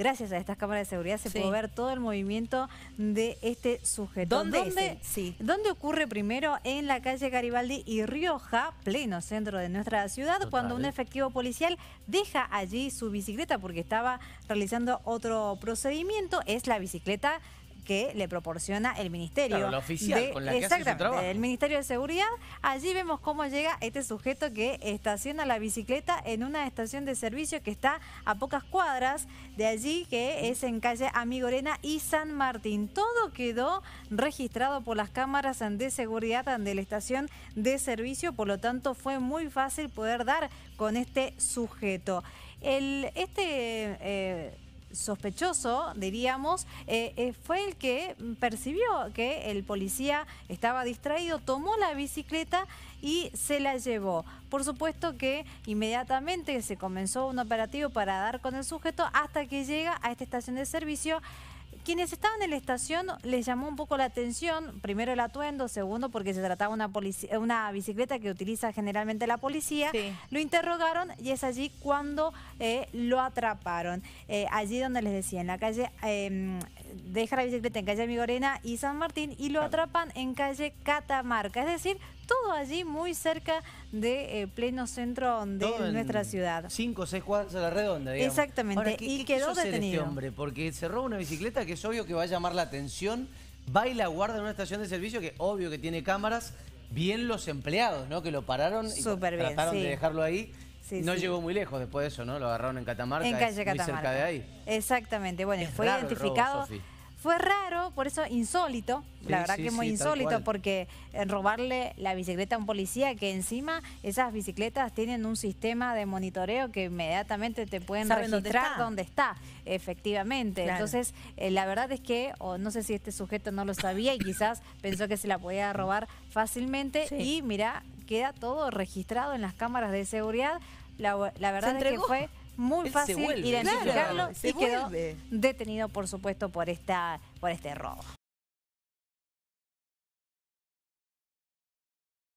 gracias a estas cámaras de seguridad se pudo ver todo el movimiento de este sujeto. ¿Dónde, Sí. ¿Dónde ocurre primero? En la calle Garibaldi y Rioja, pleno centro de nuestra ciudad, cuando un eh. efectivo policial deja allí su bicicleta porque estaba realizando otro procedimiento. Es la bicicleta que le proporciona el Ministerio. la oficial con la que el Ministerio de Seguridad. Allí vemos cómo llega este sujeto que estaciona la bicicleta en una estación de servicio que está a pocas cuadras de allí, que es en calle Amigorena y San Martín. Todo quedó registrado por las cámaras de seguridad de la estación de servicio, por lo tanto fue muy fácil poder dar con este sujeto. El, este... Eh, sospechoso, diríamos, eh, eh, fue el que percibió que el policía estaba distraído, tomó la bicicleta y se la llevó. Por supuesto que inmediatamente se comenzó un operativo para dar con el sujeto hasta que llega a esta estación de servicio quienes estaban en la estación les llamó un poco la atención, primero el atuendo, segundo porque se trataba una una bicicleta que utiliza generalmente la policía. Lo interrogaron y es allí cuando eh, lo atraparon. Eh, allí donde les decía, en la calle, em, deja la bicicleta en calle Migorena y San Martín y lo atrapan en calle Catamarca. Es decir, todo allí muy cerca de eh, pleno centro de nuestra ciudad. Cinco seis cuadras a la redonda, digamos. Exactamente, y quedó este detenido. Este hombre? Porque se roba una bicicleta que es obvio que va a llamar la atención, va y la guarda en una estación de servicio que obvio que tiene cámaras, bien los empleados, ¿no? Que lo pararon y trataron de dejarlo ahí. no llegó muy lejos después de eso, ¿no? Lo agarraron en Catamarca, en muy cerca de ahí. Exactamente, bueno, fue identificado. Fue raro, por eso insólito, la verdad que muy insólito, porque eh, robarle la bicicleta a un policía, que encima esas bicicletas tienen un sistema de monitoreo que inmediatamente te pueden registrar dónde está? efectivamente. Entonces, eh, la verdad es que, o no sé si este sujeto no lo sabía y quizás pensó que se la podía robar fácilmente y mira, queda todo registrado en las cámaras de seguridad. La, la verdad es que fue muy fácil identificarlo y quedó detenido, por supuesto, por, esta, por este robo.